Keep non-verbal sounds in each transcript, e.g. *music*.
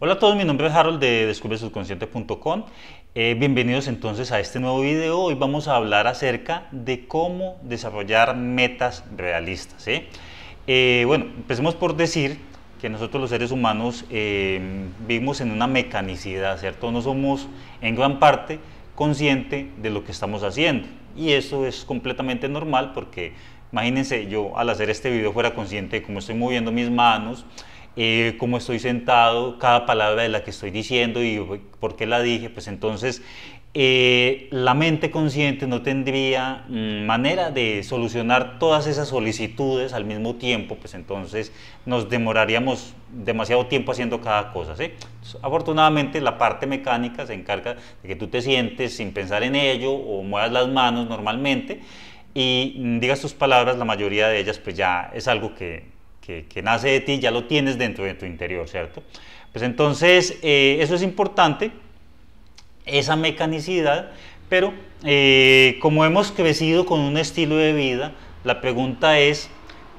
Hola a todos, mi nombre es Harold de descubresubconsciente.com. Eh, bienvenidos entonces a este nuevo video. Hoy vamos a hablar acerca de cómo desarrollar metas realistas. Eh, bueno, empecemos por decir que nosotros los seres humanos eh, vivimos en una mecanicidad, ¿cierto? No somos en gran parte consciente de lo que estamos haciendo. Y eso es completamente normal porque imagínense yo al hacer este video fuera consciente de cómo estoy moviendo mis manos, eh, cómo estoy sentado, cada palabra de la que estoy diciendo y por qué la dije, pues entonces eh, la mente consciente no tendría mm, manera de solucionar todas esas solicitudes al mismo tiempo, pues entonces nos demoraríamos demasiado tiempo haciendo cada cosa. afortunadamente la parte mecánica se encarga de que tú te sientes sin pensar en ello o muevas las manos normalmente y mm, digas tus palabras, la mayoría de ellas pues ya es algo que que, nace de ti, ya lo tienes dentro de tu interior, ¿cierto? Pues entonces, eh, eso es importante, esa mecanicidad, pero eh, como hemos crecido con un estilo de vida, la pregunta es,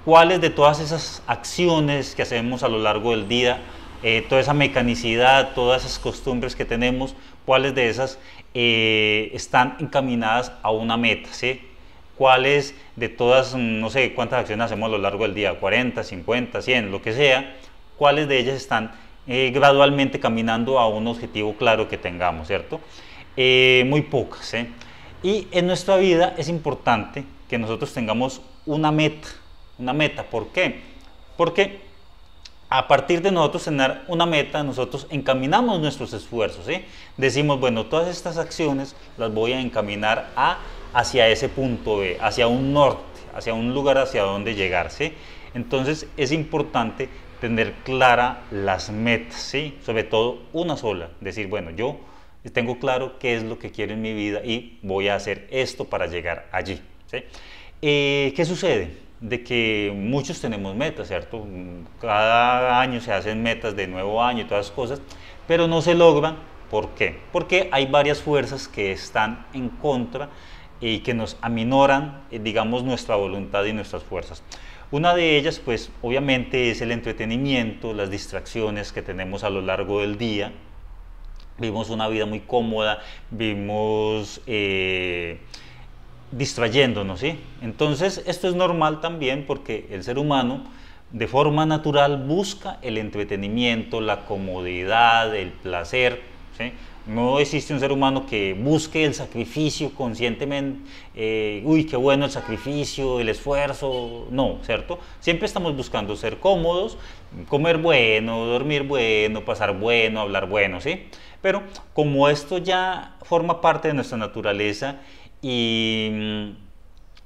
¿cuáles de todas esas acciones que hacemos a lo largo del día, eh, toda esa mecanicidad, todas esas costumbres que tenemos, cuáles de esas están encaminadas a una meta, ¿sí? ¿Cuáles de todas, mm, no sé cuántas acciones hacemos a lo largo del día, 40, 50, 100, lo que sea, cuáles de ellas están eh, gradualmente caminando a un objetivo claro que tengamos, ¿cierto? Eh, muy pocas. ¿eh? Y en nuestra vida es importante que nosotros tengamos una meta, una meta, ¿por qué? Porque a partir de nosotros tener una meta, nosotros encaminamos nuestros esfuerzos, ¿sí? Decimos, bueno, todas estas acciones las voy a encaminar a hacia ese punto B, hacia un norte, hacia un lugar hacia donde llegar, Entonces es importante tener clara las metas, Sobre todo una sola, decir, bueno, yo tengo claro qué es lo que quiero en mi vida y voy a hacer esto para llegar allí, eh, ¿Qué sucede? De que muchos tenemos metas, ¿cierto? Cada año se hacen metas de nuevo año y todas las cosas, pero no se logran. ¿Por qué? Porque hay varias fuerzas que están en contra y que nos aminoran, eh, digamos, nuestra voluntad y nuestras fuerzas. Una de ellas, pues, obviamente es el entretenimiento, las distracciones que tenemos a lo largo del día. Vivimos una vida muy cómoda, vivimos eh, distrayéndonos, ¿sí? Entonces, esto es normal también porque el ser humano, de forma natural, busca el entretenimiento, la comodidad, el placer, ¿sí? No existe un ser humano que busque el sacrificio conscientemente, eh, uy, qué bueno el sacrificio, el esfuerzo, no, ¿cierto? Siempre estamos buscando ser cómodos, comer bueno, dormir bueno, pasar bueno, hablar bueno, ¿sí? Pero como esto ya forma parte de nuestra naturaleza y mm,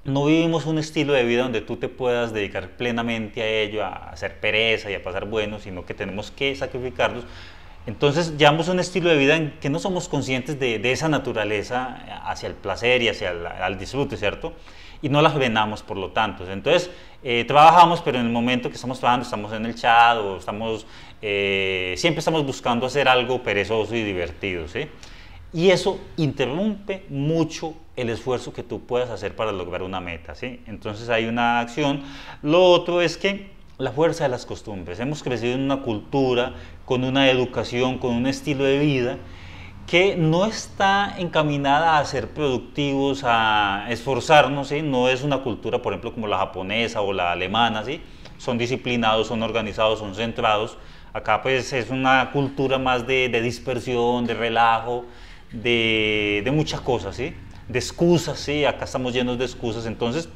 no vivimos un estilo de vida donde tú te puedas dedicar plenamente a ello, a hacer pereza y a pasar bueno, sino que tenemos que sacrificarnos, entonces llevamos un estilo de vida en que no somos conscientes de, esa naturaleza hacia el placer y hacia el disfrute, ¿cierto? Y no la venamos, por lo tanto. Entonces eh, trabajamos, pero en el momento que estamos trabajando, estamos en el chat o estamos, eh, siempre estamos buscando hacer algo perezoso y divertido, ¿sí? Y eso interrumpe mucho el esfuerzo que tú puedas hacer para lograr una meta, ¿sí? Entonces hay una acción. Lo otro es que la fuerza de las costumbres. Hemos crecido en una cultura, con una educación, con un estilo de vida que no está encaminada a ser productivos, a esforzarnos, ¿sí? no es una cultura, por ejemplo, como la japonesa o la alemana, ¿sí? son disciplinados, son organizados, son centrados. Acá pues es una cultura más de, dispersión, de relajo, de, muchas cosas, ¿sí? de excusas, ¿sí? acá estamos llenos de excusas. Entonces,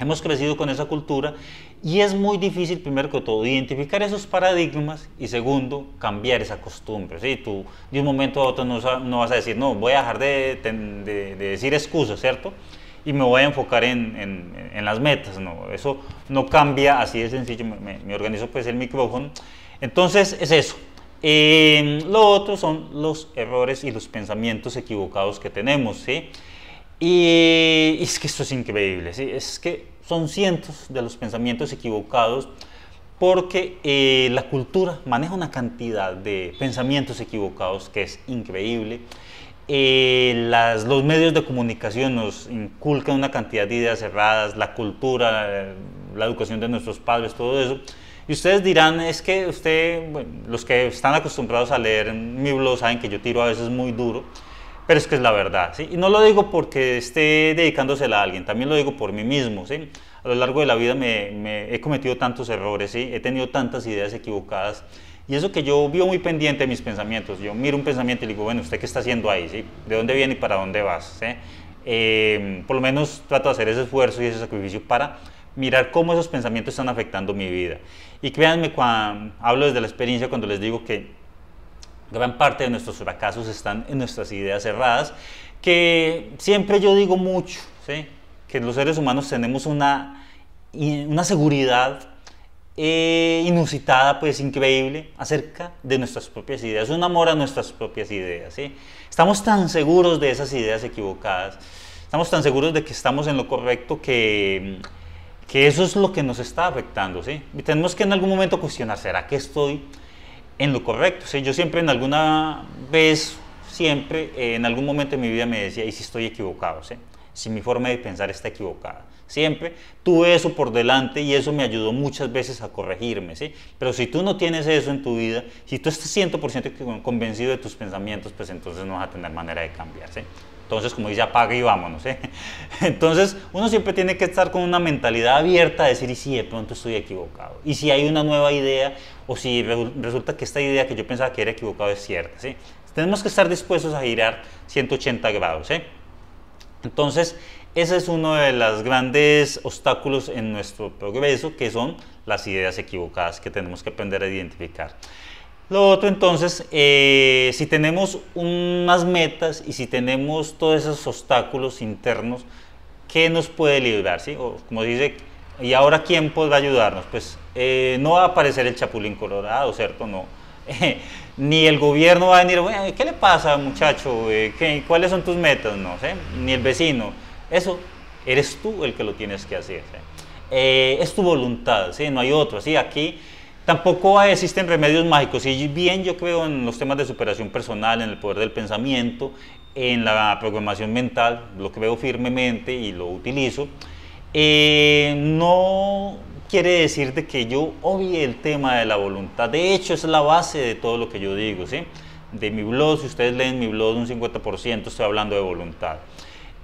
Hemos crecido con esa cultura y es muy difícil, primero que todo, identificar esos paradigmas y segundo, cambiar esa costumbre. ¿sí? Tú de un momento a otro no, vas a decir, no, voy a dejar de, decir excusas, ¿cierto? Y me voy a enfocar en, las metas, ¿no? Eso no cambia así de sencillo, me, organizo pues el micrófono. Entonces es eso. Em, lo otro son los errores y los pensamientos equivocados que tenemos, ¿sí? Y, y es que esto es increíble, ¿sí? Es que son cientos de los pensamientos equivocados porque eh, la cultura maneja una cantidad de pensamientos equivocados que es increíble. Eh, las, los medios de comunicación nos inculcan una cantidad de ideas cerradas, la cultura, eh, la educación de nuestros padres, todo eso. Y ustedes dirán, es que usted, los que están acostumbrados a leer mi blog saben que yo tiro a veces muy duro pero es que es la verdad, ¿sí? Y no lo digo porque esté dedicándosela a alguien, también lo digo por mí mismo, ¿sí? A lo largo de la vida me, he cometido tantos errores, ¿sí? He tenido tantas ideas equivocadas y eso que yo vivo muy pendiente de mis pensamientos, yo miro un pensamiento y digo, bueno, ¿usted qué está haciendo ahí? ¿sí? ¿De dónde viene y para dónde vas? Em, por lo menos trato de hacer ese esfuerzo y ese sacrificio para mirar cómo esos pensamientos están afectando mi vida. Y créanme, cuando, hablo desde la experiencia cuando les digo que gran parte de nuestros fracasos están en nuestras ideas cerradas, que siempre yo digo mucho, que los seres humanos tenemos una, una seguridad eh, inusitada, pues increíble, acerca de nuestras propias ideas, un amor a nuestras propias ideas. Estamos tan seguros de esas ideas equivocadas, estamos tan seguros de que estamos en lo correcto que, que eso es lo que nos está afectando. Y tenemos que en algún momento cuestionar, ¿será que estoy en lo correcto. O yo siempre en alguna vez, siempre, eh, en algún momento de mi vida me decía, ¿y si estoy equivocado? Si mi forma de pensar está equivocada. Siempre tuve eso por delante y eso me ayudó muchas veces a corregirme. ¿sí? Pero si tú no tienes eso en tu vida, si tú estás 100% convencido de tus pensamientos, pues entonces no vas a tener manera de cambiar. Entonces, como dice, apaga y vámonos. ¿eh? *laughs* Entonces, uno siempre tiene que estar con una mentalidad abierta, de decir, y si de pronto estoy equivocado, y si hay una nueva idea, o si resulta que esta idea que yo pensaba que era equivocado es cierta. ¿sí? Tenemos que estar dispuestos a girar 180 grados. ¿eh? Entonces, ese es uno de los grandes obstáculos en nuestro progreso, que son las ideas equivocadas que tenemos que aprender a identificar. Lo otro entonces, eh, si tenemos unas metas y si tenemos todos esos obstáculos internos, ¿qué nos puede librar? como dice, ¿y ahora quién podrá ayudarnos? Pues eh, no va a aparecer el chapulín colorado, ¿cierto? No. *laughs* ni el gobierno va a venir, ¿qué le pasa muchacho? Eh, ¿Qué, ¿Cuáles son tus metas? No sé, ni el vecino. Eso eres tú el que lo tienes que hacer. es tu voluntad, ¿sí? no hay otro. ¿sí? Aquí Tampoco existen remedios mágicos, y bien yo creo en los temas de superación personal, en el poder del pensamiento, en la programación mental, lo que veo firmemente y lo utilizo, eh, no quiere decir que yo obvie el tema de la voluntad. De hecho, es la base de todo lo que yo digo, ¿sí? De mi blog, si ustedes leen mi blog, un 50% estoy hablando de voluntad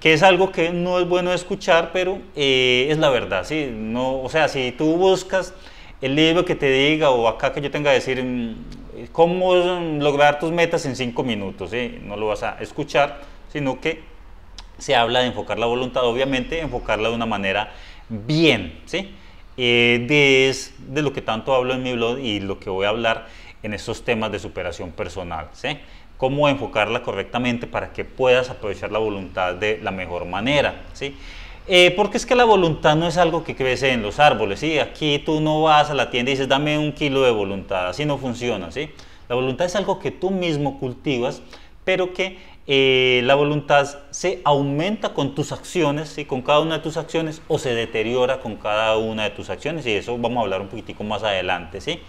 que es algo que no es bueno escuchar, pero eh, es la verdad, ¿sí? No, o sea, si tú buscas el libro que te diga o acá que yo tenga que decir mm, cómo lograr tus metas en cinco minutos, ¿sí? no lo vas a escuchar, sino que se habla de enfocar la voluntad, obviamente enfocarla de una manera bien, ¿sí? Eh, de, de lo que tanto hablo en mi blog y lo que voy a hablar en estos temas de superación personal, ¿sí? Cómo enfocarla correctamente para que puedas aprovechar la voluntad de la mejor manera, ¿sí? Eh, porque es que la voluntad no es algo que crece en los árboles, ¿sí? Aquí tú no vas a la tienda y dices, dame un kilo de voluntad, así no funciona, ¿sí? La voluntad es algo que tú mismo cultivas, pero que eh, la voluntad se aumenta con tus acciones, y con cada una de tus acciones, o se deteriora con cada una de tus acciones, y eso vamos a hablar un poquitico más adelante, ¿sí?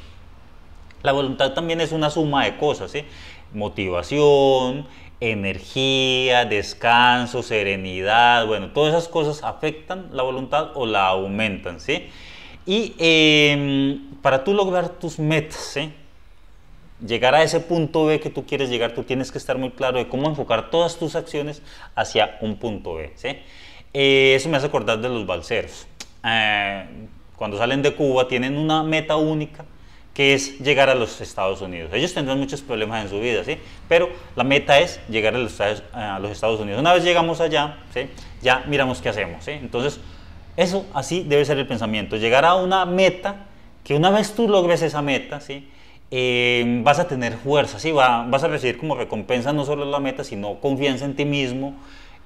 La voluntad también es una suma de cosas, ¿sí? Motivación, energía, descanso, serenidad, bueno, todas esas cosas afectan la voluntad o la aumentan, ¿sí? Y em, para tú lograr tus metas, ¿sí? llegar a ese punto B que tú quieres llegar, tú tienes que estar muy claro de cómo enfocar todas tus acciones hacia un punto B. ¿sí? Eh, eso me hace acordar de los balseros. Eh, cuando salen de Cuba tienen una meta única que es llegar a los Estados Unidos. Ellos tendrán muchos problemas en su vida, ¿sí? Pero la meta es llegar a los, Estados Unidos. Una vez llegamos allá, ¿sí? Ya miramos qué hacemos, ¿sí? Entonces, eso así debe ser el pensamiento. Llegar a una meta, que una vez tú logres esa meta, ¿sí? Eh, vas a tener fuerza, ¿sí? Va, vas a recibir como recompensa no solo la meta, sino confianza en ti mismo,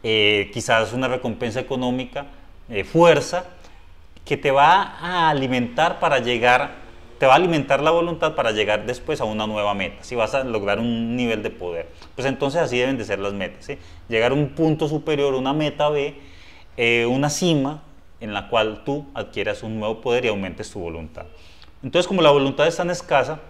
eh, quizás una recompensa económica, eh, fuerza, que te va a alimentar para llegar te va a alimentar la voluntad para llegar después a una nueva meta, si vas a lograr un nivel de poder. Pues entonces así deben de ser las metas, llegar a un punto superior, una meta B, eh, una cima en la cual tú adquieras un nuevo poder y aumentes tu voluntad. Entonces como la voluntad es tan escasa,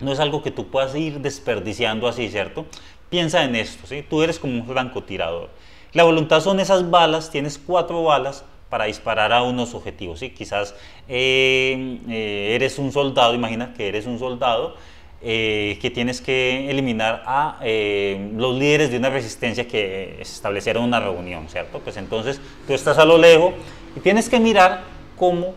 no es algo que tú puedas ir desperdiciando así, ¿cierto? Piensa en esto, tú eres como un francotirador. La voluntad son esas balas, tienes cuatro balas para disparar a unos objetivos. Quizás eh, eh, eres un soldado, imagina que eres un soldado eh, que tienes que eliminar a los líderes de una resistencia que establecieron una reunión, ¿cierto? Pues entonces tú estás a lo lejos y tienes que mirar cómo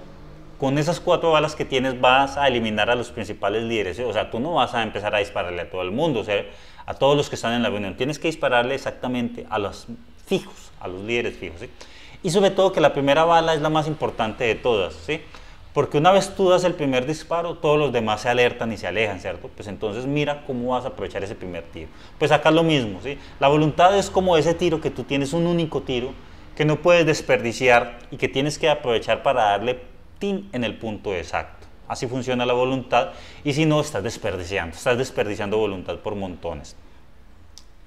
con esas cuatro balas que tienes vas a eliminar a los principales líderes. O sea, tú no vas a empezar a dispararle a todo el mundo, a todos los que están en la reunión. Tienes que dispararle exactamente a los fijos, a los líderes fijos y sobre todo que la primera bala es la más importante de todas, ¿sí? Porque una vez tú das el primer disparo, todos los demás se alertan y se alejan, ¿cierto? Pues entonces mira cómo vas a aprovechar ese primer tiro. Pues acá es lo mismo, ¿sí? La voluntad es como ese tiro que tú tienes un único tiro que no puedes desperdiciar y que tienes que aprovechar para darle tin en el punto exacto. Así funciona la voluntad y si no, estás desperdiciando, estás desperdiciando voluntad por montones.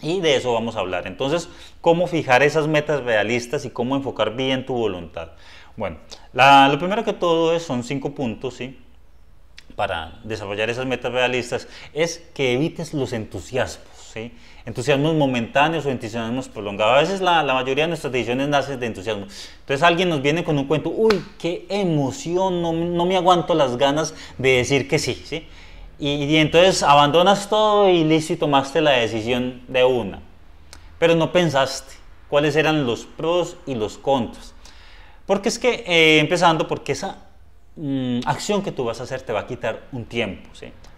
Y de eso vamos a hablar. Entonces, ¿cómo fijar esas metas realistas y cómo enfocar bien tu voluntad? Bueno, lo primero que todo es, son cinco puntos, ¿sí? Para desarrollar esas metas realistas es que evites los entusiasmos, ¿sí? Entusiasmos momentáneos o entusiasmos prolongados. A veces la, mayoría de nuestras decisiones nace de entusiasmo. Entonces alguien nos viene con un cuento, uy, qué emoción, no, no me aguanto las ganas de decir que sí, ¿sí? Y, entonces abandonas todo y listo y tomaste la decisión de una. Pero no pensaste cuáles eran los pros y los contras. Porque es que, eh, empezando, porque esa mm, acción que tú vas a hacer te va a quitar un tiempo,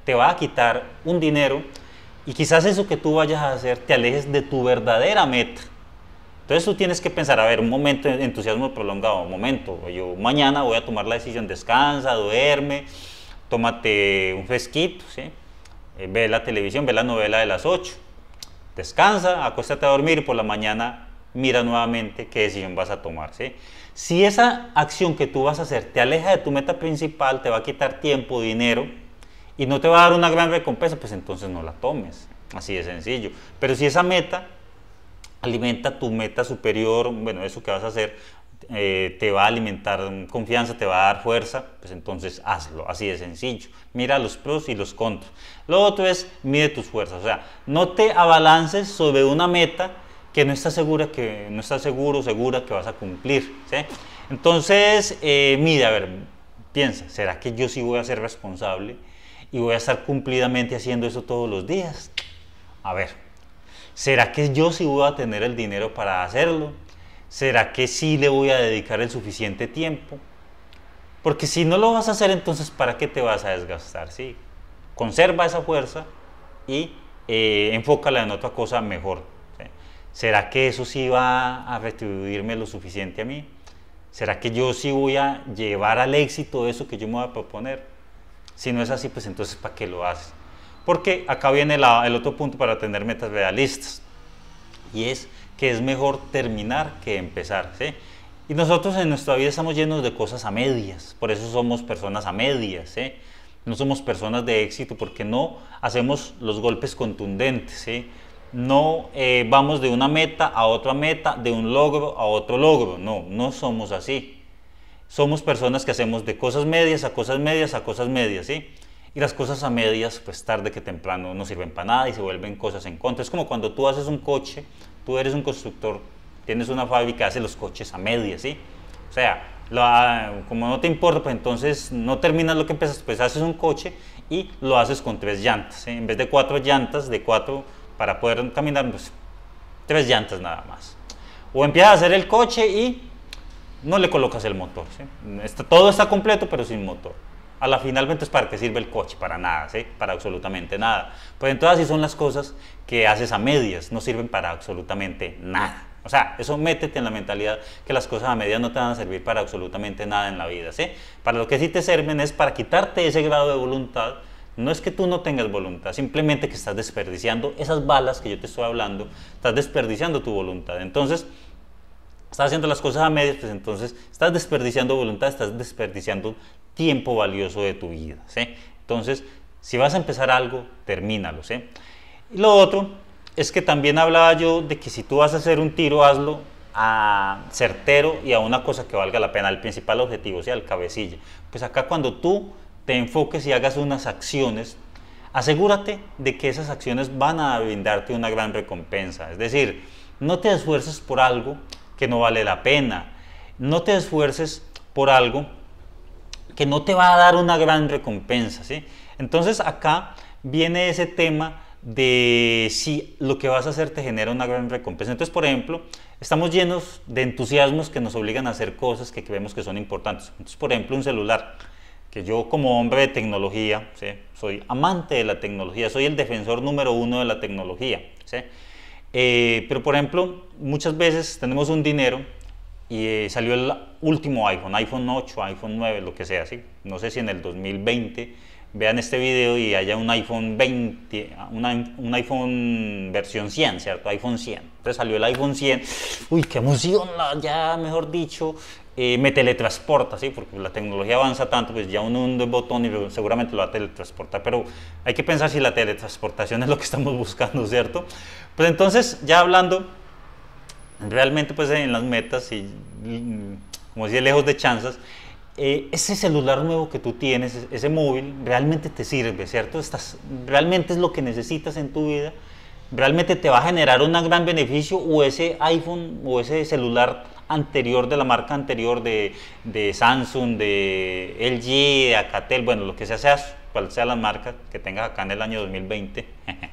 te va a quitar un dinero y quizás eso que tú vayas a hacer te alejes de tu verdadera meta. Entonces tú tienes que pensar, a ver, un momento, de entusiasmo prolongado, un momento, yo mañana voy a tomar la decisión, descansa, duerme, tómate un fresquito, eh, ve la televisión, ve la novela de las 8, descansa, acuéstate a dormir, y por la mañana mira nuevamente qué decisión vas a tomar. Si esa acción que tú vas a hacer te aleja de tu meta principal, te va a quitar tiempo, dinero y no te va a dar una gran recompensa, pues entonces no la tomes. Así de sencillo. Pero si esa meta alimenta tu meta superior, bueno, eso que vas a hacer, eh, te va a alimentar confianza, te va a dar fuerza, pues entonces hazlo, así de sencillo. Mira los pros y los contras. Lo otro es mide tus fuerzas, o sea, no te abalances sobre una meta que no estás segura que no estás seguro, segura que vas a cumplir, ¿sí? Entonces, eh, mide, a ver, piensa, ¿será que yo sí voy a ser responsable y voy a estar cumplidamente haciendo eso todos los días? A ver, ¿será que yo sí voy a tener el dinero para hacerlo? ¿será que sí le voy a dedicar el suficiente tiempo? Porque si no lo vas a hacer, entonces ¿para qué te vas a desgastar? ¿Sí? Conserva esa fuerza y eh, enfócala en otra cosa mejor. ¿Será que eso sí va a retribuirme lo suficiente a mí? ¿Será que yo sí voy a llevar al éxito eso que yo me voy a proponer? Si no es así, pues entonces ¿para qué lo haces? Porque acá viene el otro punto para tener metas realistas. Y es que es mejor terminar que empezar. Y nosotros en nuestra vida estamos llenos de cosas a medias, por eso somos personas a medias. No somos personas de éxito porque no hacemos los golpes contundentes. No eh, vamos de una meta a otra meta, de un logro a otro logro. No, no somos así. Somos personas que hacemos de cosas medias a cosas medias a cosas medias. Y las cosas a medias, pues tarde que temprano no sirven para nada y se vuelven cosas en contra. Es como cuando tú haces un coche, tú eres un constructor, tienes una fábrica, hace los coches a medias, ¿sí? O sea, ah, como no te importa, pues entonces no terminas lo que empiezas, pues haces un coche y lo haces con tres llantas, en vez de cuatro llantas, de cuatro para poder caminar, pues tres llantas nada más. O empiezas a hacer el coche y no le colocas el motor. todo está completo, pero sin motor a la final, es pues, ¿para qué sirve el coche? Para nada, ¿sí? Para absolutamente nada. Pues entonces, así son las cosas que haces a medias, no sirven para absolutamente nada. O sea, eso métete en la mentalidad que las cosas a medias no te van a servir para absolutamente nada en la vida, ¿sí? Para lo que sí te sirven es para quitarte ese grado de voluntad. No es que tú no tengas voluntad, simplemente que estás desperdiciando esas balas que yo te estoy hablando, estás desperdiciando tu voluntad. Entonces, estás haciendo las cosas a medias, pues entonces estás desperdiciando voluntad, estás desperdiciando tiempo valioso de tu vida. Entonces, si vas a empezar algo, termínalo. ¿sí? Y lo otro es que también hablaba yo de que si tú vas a hacer un tiro, hazlo a certero y a una cosa que valga la pena, el principal objetivo, sea, el cabecilla. Pues acá cuando tú te enfoques y hagas unas acciones, asegúrate de que esas acciones van a brindarte una gran recompensa. Es decir, no te esfuerces por algo que no vale la pena, no te esfuerces por algo que no te va a dar una gran recompensa, ¿sí? Entonces acá viene ese tema de si lo que vas a hacer te genera una gran recompensa. Entonces, por ejemplo, estamos llenos de entusiasmos que nos obligan a hacer cosas que creemos que son importantes. Entonces, por ejemplo, un celular, que yo como hombre de tecnología, ¿sí? soy amante de la tecnología, soy el defensor número uno de la tecnología. ¿sí? Eh, pero, por ejemplo, muchas veces tenemos un dinero y eh, salió el último iPhone, iPhone 8, iPhone 9, lo que sea, ¿sí? No sé si en el 2020 vean este video y haya un iPhone 20, ah, un iPhone versión 100, ¿cierto? iPhone 100. Entonces salió el iPhone 100, uy, qué emoción, ya mejor dicho, eh, me teletransporta, ¿sí? Porque la tecnología avanza tanto, pues ya uno hunde un botón y seguramente lo va a teletransportar, pero hay que pensar si la teletransportación es lo que estamos buscando, ¿cierto? Pues entonces, ya hablando realmente pues en las metas y como decía, lejos de chanzas, eh, ese celular nuevo que tú tienes, e-, ese, móvil, realmente te sirve, ¿cierto? Estás, realmente es lo que necesitas en tu vida, realmente te va a generar un gran beneficio o ese iPhone o ese celular anterior de la marca anterior de, de Samsung, de LG, de Acatel, bueno, lo que sea, sea cual sea la marca que tengas acá en el año 2020.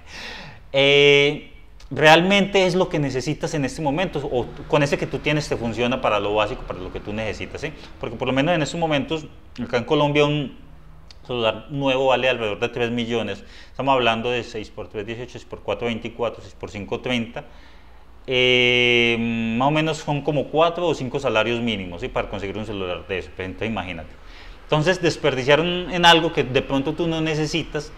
*laughs* eh, realmente es lo que necesitas en este momento o con ese que tú tienes te funciona para lo básico, para lo que tú necesitas. Porque por lo menos en estos momentos, acá en Colombia un celular nuevo vale alrededor de 3 millones. Estamos hablando de 6 x 3, 18, 6 por 4, 24, 6 por 5, 30. Eh, más o menos son como 4 o 5 salarios mínimos ¿sí? para conseguir un celular de eso. Pues, entonces imagínate. Entonces desperdiciar en algo que de pronto tú no necesitas,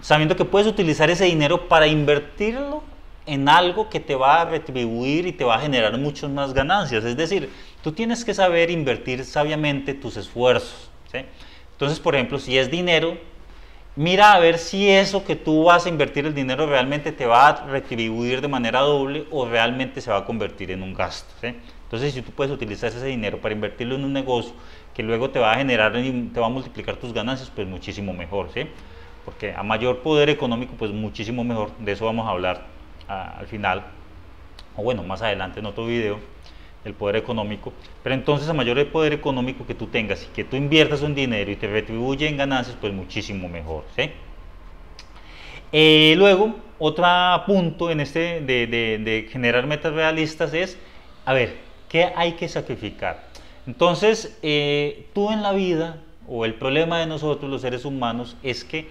sabiendo que puedes utilizar ese dinero para invertirlo en algo que te va a retribuir y te va a generar muchas más ganancias. Es decir, tú tienes que saber invertir sabiamente tus esfuerzos. Entonces, por ejemplo, si es dinero, mira a ver si eso que tú vas a invertir el dinero realmente te va a retribuir de manera doble o realmente se va a convertir en un gasto. Entonces, si tú puedes utilizar ese dinero para invertirlo en un negocio que luego te va a generar te va a multiplicar tus ganancias, pues muchísimo mejor. Porque a mayor poder económico, pues muchísimo mejor. De eso vamos a hablar al final, o bueno, más adelante en otro video, el poder económico. Pero entonces, a mayor el poder económico que tú tengas y que tú inviertas un dinero y te retribuye en ganancias, pues muchísimo mejor. ¿sí? Eh, luego, otro punto en este de, generar metas realistas es, a ver, ¿qué hay que sacrificar? Entonces, eh, tú en la vida, o el problema de nosotros los seres humanos, es que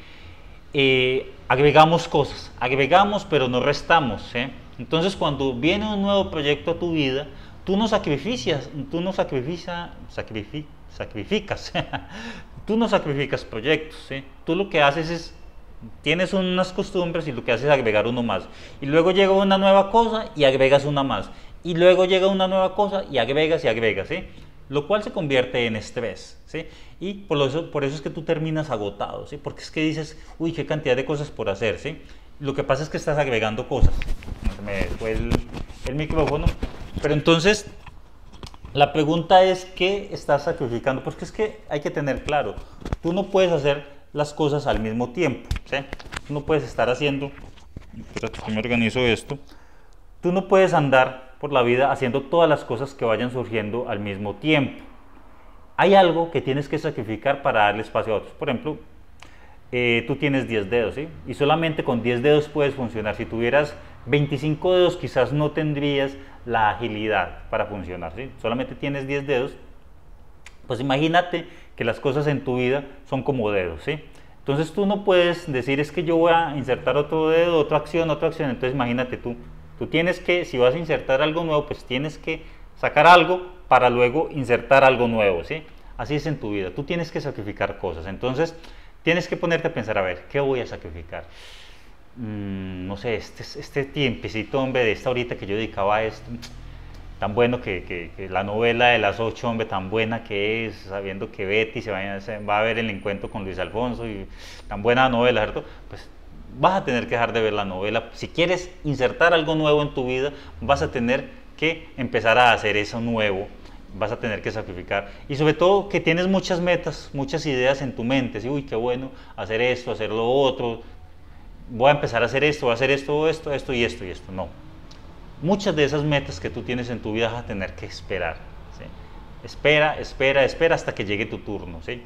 eh, agregamos cosas, agregamos pero no restamos. ¿eh? Entonces cuando viene un nuevo proyecto a tu vida, tú no sacrificas, tú no sacrifica, sacrificas, *laughs* tú no sacrificas proyectos, ¿eh? tú lo que haces es, tienes unas costumbres y lo que haces es agregar uno más. Y luego llega una nueva cosa y agregas una más. Y luego llega una nueva cosa y agregas y agregas. ¿eh? lo cual se convierte en estrés. ¿sí? Y por eso, por eso es que tú terminas agotado, ¿sí? porque es que dices, uy, qué cantidad de cosas por hacer. ¿sí? Lo que pasa es que estás agregando cosas. Me fue el, micrófono. Pero entonces, la pregunta es, ¿qué estás sacrificando? Porque es que hay que tener claro, tú no puedes hacer las cosas al mismo tiempo. ¿sí? Tú no puedes estar haciendo... Espérate, me organizo esto. Tú no puedes andar por la vida haciendo todas las cosas que vayan surgiendo al mismo tiempo. Hay algo que tienes que sacrificar para darle espacio a otros. Por ejemplo, eh, tú tienes 10 dedos, Y solamente con 10 dedos puedes funcionar. Si tuvieras 25 dedos, quizás no tendrías la agilidad para funcionar, ¿sí? Solamente tienes 10 dedos. Pues imagínate que las cosas en tu vida son como dedos, ¿sí? Entonces tú no puedes decir es que yo voy a insertar otro dedo, otra acción, otra acción. Entonces imagínate tú, Tú tienes que, si vas a insertar algo nuevo, pues tienes que sacar algo para luego insertar algo nuevo, ¿sí? Así es en tu vida, tú tienes que sacrificar cosas, entonces tienes que ponerte a pensar, a ver, ¿qué voy a sacrificar? Mm, no sé, este, este tiempecito, hombre, de esta ahorita que yo dedicaba a esto, tan bueno que, que, la novela de las ocho, hombre, tan buena que es, sabiendo que Betty se va a, va a ver el encuentro con Luis Alfonso, y tan buena novela, ¿cierto? Pues vas a tener que dejar de ver la novela. Si quieres insertar algo nuevo en tu vida, vas a tener que empezar a hacer eso nuevo vas a tener que sacrificar. Y sobre todo que tienes muchas metas, muchas ideas en tu mente. ¿sí? Uy, qué bueno hacer esto, hacer lo otro. Voy a empezar a hacer esto, voy a hacer esto, esto, esto y esto y esto. No. Muchas de esas metas que tú tienes en tu vida vas a tener que esperar. Espera, espera, espera hasta que llegue tu turno. ¿sí?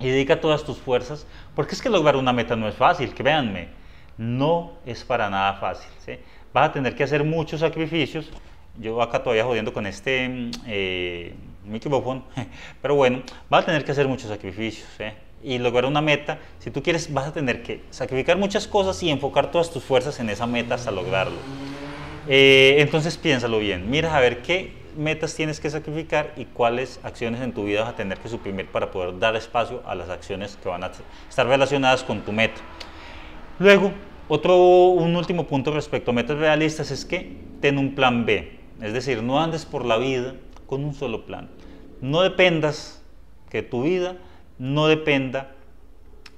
y dedica todas tus fuerzas, porque es que lograr una meta no es fácil, créanme, no es para nada fácil. ¿sí? Vas a tener que hacer muchos sacrificios. Yo acá todavía jodiendo con este mm, eh, micrófono, *laughs* pero bueno, vas a tener que hacer muchos sacrificios. ¿eh? Y lograr una meta, si tú quieres, vas a tener que sacrificar muchas cosas y enfocar todas tus fuerzas en esa meta hasta lograrlo. Eh, entonces piénsalo bien, mira a ver qué metas tienes que sacrificar y cuáles acciones en tu vida vas a tener que suprimir para poder dar espacio a las acciones que van a estar relacionadas con tu meta. Luego, otro, un último punto respecto a metas realistas es que ten un plan B, es decir, no andes por la vida con un solo plan. No dependas que tu vida no dependa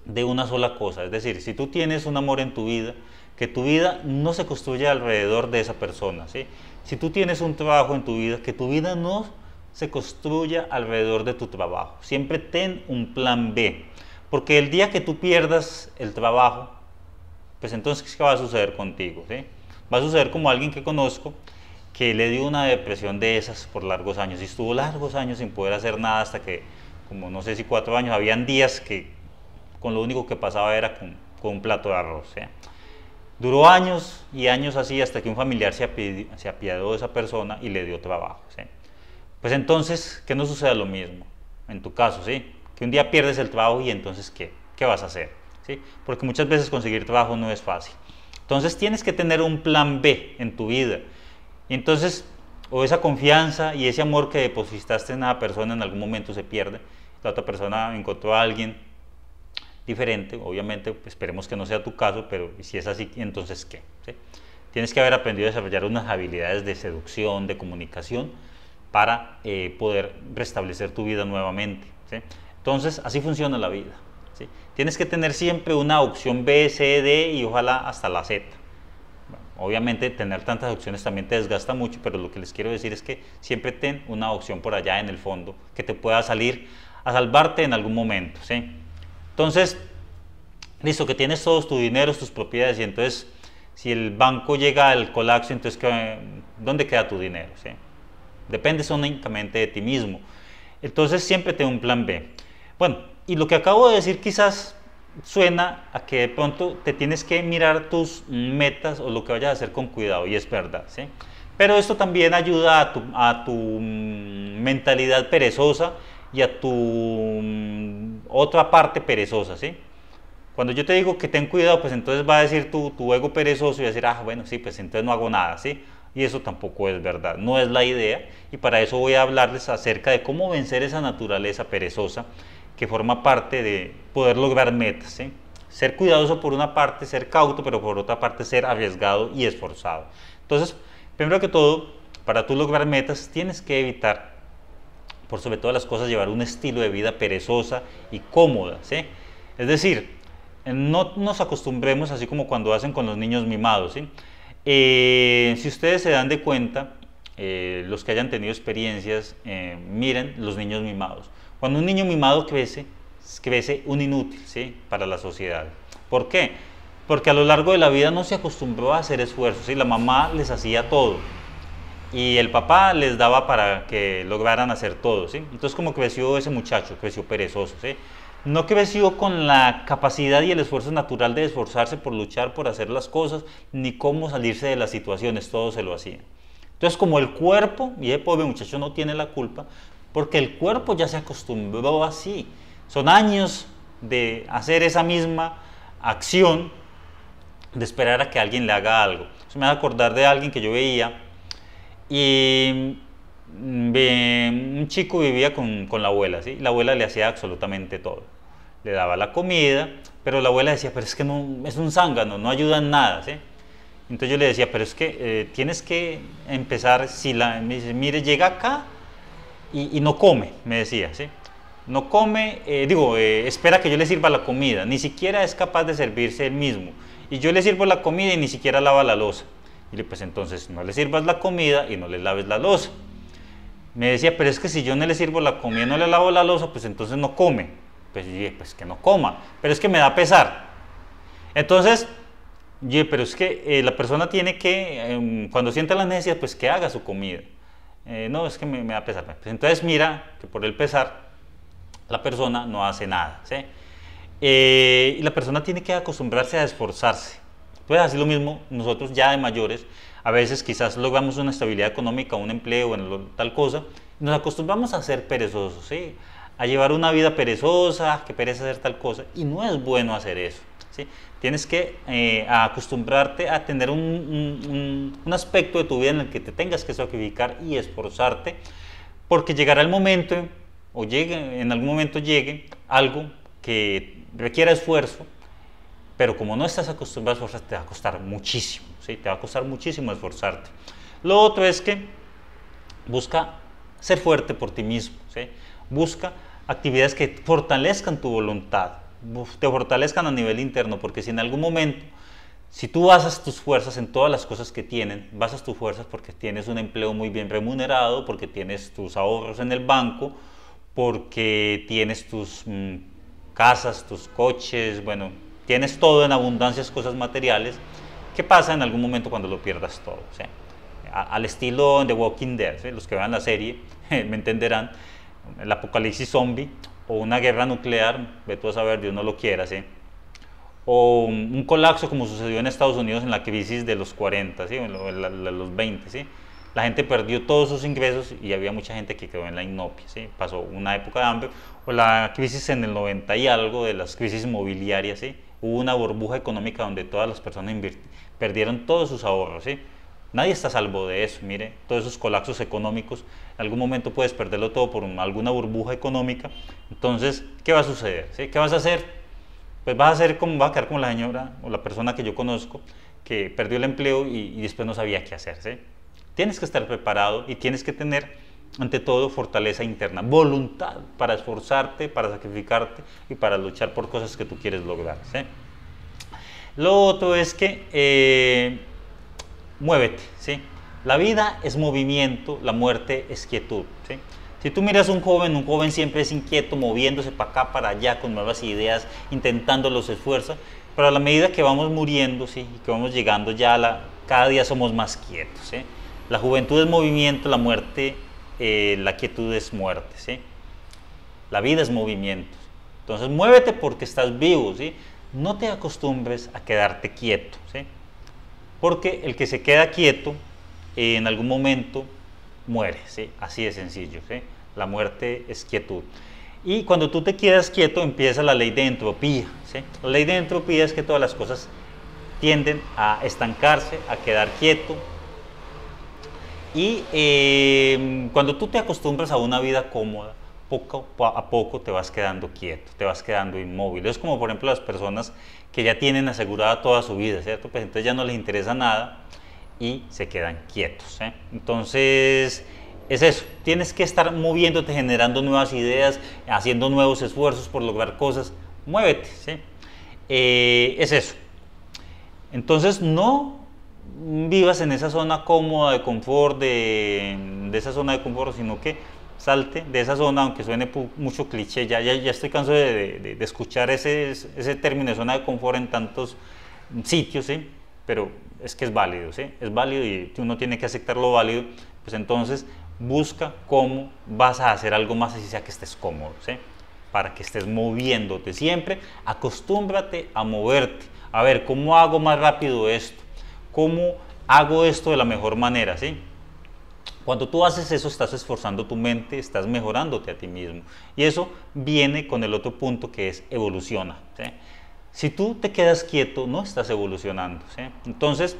de una sola cosa, es decir, si tú tienes un amor en tu vida, que tu vida no se construya alrededor de esa persona. ¿sí? Si tú tienes un trabajo en tu vida, que tu vida no se construya alrededor de tu trabajo. Siempre ten un plan B. Porque el día que tú pierdas el trabajo, pues entonces, ¿qué va a suceder contigo? ¿sí? Va a suceder como alguien que conozco que le dio una depresión de esas por largos años y estuvo largos años sin poder hacer nada hasta que, como no sé si cuatro años, habían días que con lo único que pasaba era con, un plato de arroz. Duró años y años así hasta que un familiar se, se apiadó de esa persona y le dio trabajo. Pues entonces, ¿qué no suceda lo mismo en tu caso, ¿sí? Que un día pierdes el trabajo y entonces, ¿qué? ¿Qué vas a hacer? ¿Sí? Porque muchas veces conseguir trabajo no es fácil. Entonces tienes que tener un plan B en tu vida. entonces, o esa confianza y ese amor que depositaste en la persona en algún momento se pierde. La otra persona encontró a alguien diferente. Obviamente, pues, esperemos que no sea tu caso, pero si es así, entonces ¿qué? Tienes que haber aprendido a desarrollar unas habilidades de seducción, de comunicación, para eh, poder restablecer tu vida nuevamente. Entonces, así funciona la vida. Tienes que tener siempre una opción B, C, D y ojalá hasta la Z. obviamente, tener tantas opciones también te desgasta mucho, pero lo que les quiero decir es que siempre ten una opción por allá en el fondo que te pueda salir a salvarte en algún momento. ¿sí? Entonces, listo, que tienes todos tus dineros, tus propiedades, y entonces, si el banco llega al colapso, entonces, ¿dónde queda tu dinero? Depende únicamente de ti mismo. Entonces, siempre ten un plan B. Bueno, y lo que acabo de decir quizás suena a que de pronto te tienes que mirar tus metas o lo que vayas a hacer con cuidado, y es verdad, Pero esto también ayuda a tu mm, mentalidad perezosa y a tu mm, otra parte perezosa, ¿sí? Cuando yo te digo que ten cuidado, pues entonces va a decir tu, ego perezoso y va a decir, ah, bueno, sí, pues entonces no hago nada, ¿sí? Y eso tampoco es verdad, no es la idea. Y para eso voy a hablarles acerca de cómo vencer esa naturaleza perezosa que forma parte de poder lograr metas, ¿sí? Ser cuidadoso por una parte, ser cauto, pero por otra parte ser arriesgado y esforzado. Entonces, primero que todo, para tú lograr metas tienes que evitar por sobre todas las cosas, llevar un estilo de vida perezosa y cómoda. ¿sí? Es decir, no nos acostumbremos así como cuando hacen con los niños mimados. ¿sí? Eh, si ustedes se dan de cuenta, eh, los que hayan tenido experiencias, eh, miren los niños mimados. Cuando un niño mimado crece, crece un inútil ¿sí? para la sociedad. ¿Por qué? Porque a lo largo de la vida no se acostumbró a hacer esfuerzos y la mamá les hacía todo y el papá les daba para que lograran hacer todo, ¿sí? Entonces, como creció ese muchacho, creció perezoso, ¿sí? No creció con la capacidad y el esfuerzo natural de esforzarse por luchar, por hacer las cosas, ni cómo salirse de las situaciones, todo se lo hacía. Entonces, como el cuerpo, y el pobre muchacho no tiene la culpa, porque el cuerpo ya se acostumbró así. Son años de hacer esa misma acción, de esperar a que alguien le haga algo. Se me va a acordar de alguien que yo veía y mm, un chico vivía con, la abuela, ¿sí? La abuela le hacía absolutamente todo. Le daba la comida, pero la abuela decía, pero es que no, es un zángano, no ayuda en nada, Entonces yo le decía, pero es que eh, tienes que empezar, si la, mire, llega acá y, no come, me decía, ¿sí? No come, eh, digo, eh, espera que yo le sirva la comida, ni siquiera es capaz de servirse él mismo. Y yo le sirvo la comida y ni siquiera lava la losa. Y le pues entonces no le sirvas la comida y no le laves la losa. Me decía, pero es que si yo no le sirvo la comida y no le lavo la losa, pues entonces no come. Pues yo pues que no coma, pero es que me da pesar. Entonces, yo pero es que eh, la persona tiene que, em, cuando sienta las necesidades, pues que haga su comida. Eh, no, es que me, da pesar. Pues, entonces mira que por el pesar la persona no hace nada. Eh, y la persona tiene que acostumbrarse a esforzarse entonces así lo mismo, nosotros ya de mayores, a veces quizás logramos una estabilidad económica, un empleo, tal cosa, nos acostumbramos a ser perezosos, ¿sí? a llevar una vida perezosa, que pereza hacer tal cosa, y no es bueno hacer eso. ¿sí? Tienes que eh, acostumbrarte a tener un, un, un aspecto de tu vida en el que te tengas que sacrificar y esforzarte, porque llegará el momento, o llegue, en algún momento llegue algo que requiera esfuerzo, pero como no estás acostumbrado a esforzarte, te va a costar muchísimo, ¿sí? Te va a costar muchísimo esforzarte. Lo otro es que busca ser fuerte por ti mismo, ¿sí? Busca actividades que fortalezcan tu voluntad, te fortalezcan a nivel interno, porque si en algún momento si tú basas tus fuerzas en todas las cosas que tienen, basas tus fuerzas porque tienes un empleo muy bien remunerado, porque tienes tus ahorros en el banco, porque tienes tus mm, casas, tus coches, bueno, tienes todo en abundancias, cosas materiales, ¿qué pasa en algún momento cuando lo pierdas todo? ¿sí? Al estilo de Walking Dead, los que vean la serie *laughs* me entenderán, el apocalipsis zombie o una guerra nuclear, ve tú a saber, Dios no lo quiera, ¿sí? o un colapso como sucedió en Estados Unidos en la crisis de los 40, ¿sí? los 20, ¿sí? la gente perdió todos sus ingresos y había mucha gente que quedó en la inopia, ¿sí? pasó una época de hambre, o la crisis en el 90 y algo de las crisis mobiliarias, ¿sí? hubo una burbuja económica donde todas las personas perdieron todos sus ahorros, ¿sí? Nadie está salvo de eso, mire, todos esos colapsos económicos, en algún momento puedes perderlo todo por alguna burbuja económica. Entonces, ¿qué va a suceder? ¿Qué vas a hacer? Pues vas a hacer como va a quedar como la señora o la persona que yo conozco que perdió el empleo y, después no sabía qué hacer. Tienes que estar preparado y tienes que tener ante todo fortaleza interna, voluntad para esforzarte, para sacrificarte y para luchar por cosas que tú quieres lograr. Lo otro es que eh, muévete. ¿sí? La vida es movimiento, la muerte es quietud. Si tú miras a un joven, un joven siempre es inquieto, moviéndose para acá, para allá, con nuevas ideas, intentando los esfuerzos, pero a la medida que vamos muriendo ¿sí? y que vamos llegando ya a la... Cada día somos más quietos. La juventud es movimiento, la muerte eh, la quietud es muerte, ¿sí? La vida es movimiento. Entonces, muévete porque estás vivo, ¿sí? No te acostumbres a quedarte quieto, ¿sí? Porque el que se queda quieto, en algún momento, muere, ¿sí? Así de sencillo, ¿sí? La muerte es quietud. Y cuando tú te quedas quieto, empieza la ley de entropía, ¿sí? La ley de entropía es que todas las cosas tienden a estancarse, a quedar quieto, y em, cuando tú te acostumbras a una vida cómoda, poco a poco te vas quedando quieto, te vas quedando inmóvil. Es como por ejemplo las personas que ya tienen asegurada toda su vida, ¿cierto? Pues entonces ya no les interesa nada y se quedan quietos. ¿eh? Entonces es eso, tienes que estar moviéndote, generando nuevas ideas, haciendo nuevos esfuerzos por lograr cosas. Muévete, ¿sí? Eh, es eso. Entonces no vivas en esa zona cómoda de confort, de, esa zona de confort, sino que salte de esa zona, aunque suene mucho cliché, ya, ya, estoy cansado de, escuchar ese, ese término de zona de confort en tantos sitios, pero es que es válido, es válido y uno tiene que aceptar lo válido, pues entonces busca cómo vas a hacer algo más así sea que estés cómodo, para que estés moviéndote siempre, acostúmbrate a moverte, a ver, ¿cómo hago más rápido esto? ¿Cómo hago esto de la mejor manera? ¿sí? Cuando tú haces eso, estás esforzando tu mente, estás mejorándote a ti mismo. Y eso viene con el otro punto que es evoluciona. Si tú te quedas quieto, no estás evolucionando. Entonces,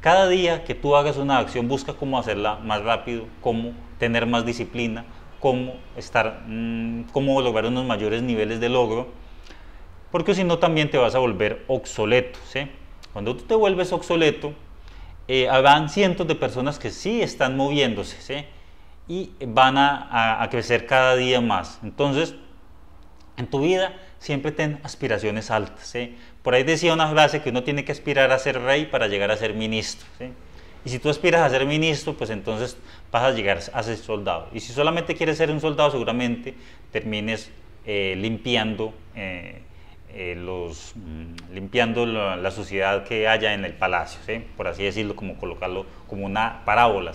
cada día que tú hagas una acción, busca cómo hacerla más rápido, cómo tener más disciplina, cómo, estar, mm, cómo lograr unos mayores niveles de logro, porque si no también te vas a volver obsoleto. ¿sí? Cuando tú te vuelves obsoleto, eh, van cientos de personas que sí están moviéndose y van a, crecer cada día más. Entonces, en tu vida siempre ten aspiraciones altas. Por ahí decía una frase que uno tiene que aspirar a ser rey para llegar a ser ministro. Y si tú aspiras a ser ministro, pues entonces vas a llegar a ser soldado. Y si solamente quieres ser un soldado, seguramente termines eh, limpiando. Eh, eh, los, mm, limpiando la, suciedad que haya en el palacio, por así decirlo, como colocarlo como una parábola.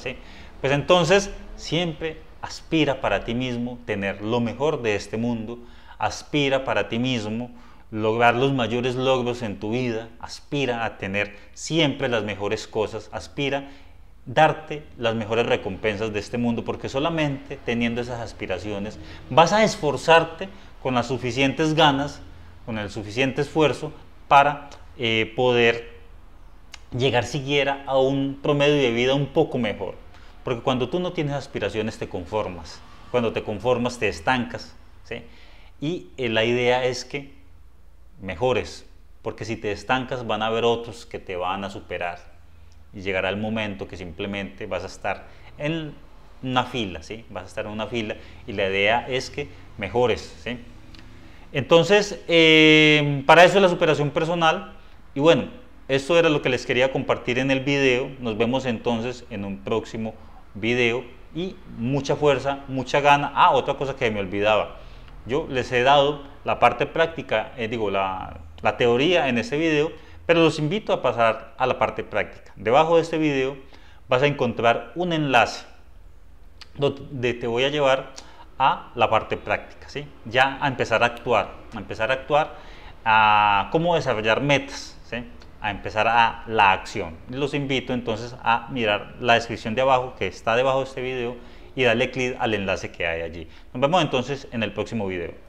Pues entonces siempre aspira para ti mismo tener lo mejor de este mundo, aspira para ti mismo lograr los mayores logros en tu vida, aspira a tener siempre las mejores cosas, aspira darte las mejores recompensas de este mundo, porque solamente teniendo esas aspiraciones vas a esforzarte con las suficientes ganas con el suficiente esfuerzo para eh, poder llegar siquiera a un promedio de vida un poco mejor. Porque cuando tú no tienes aspiraciones te conformas, cuando te conformas te estancas. Y eh, la idea es que mejores, porque si te estancas van a haber otros que te van a superar. Y llegará el momento que simplemente vas a estar en una fila, ¿sí? vas a estar en una fila y la idea es que mejores. ¿sí? Entonces, em, para eso es la superación personal. Y bueno, esto era lo que les quería compartir en el video. Nos vemos entonces en un próximo video. Y mucha fuerza, mucha gana. Ah, otra cosa que me olvidaba. Yo les he dado la parte práctica, eh, digo, la, la teoría en este video, pero los invito a pasar a la parte práctica. Debajo de este video vas a encontrar un enlace donde te voy a llevar a la parte práctica, ¿sí? ya a empezar a actuar, a empezar a actuar, a cómo desarrollar metas, a empezar a la acción. Los invito entonces a mirar la descripción de abajo que está debajo de este video y darle clic al enlace que hay allí. Nos vemos entonces en el próximo video.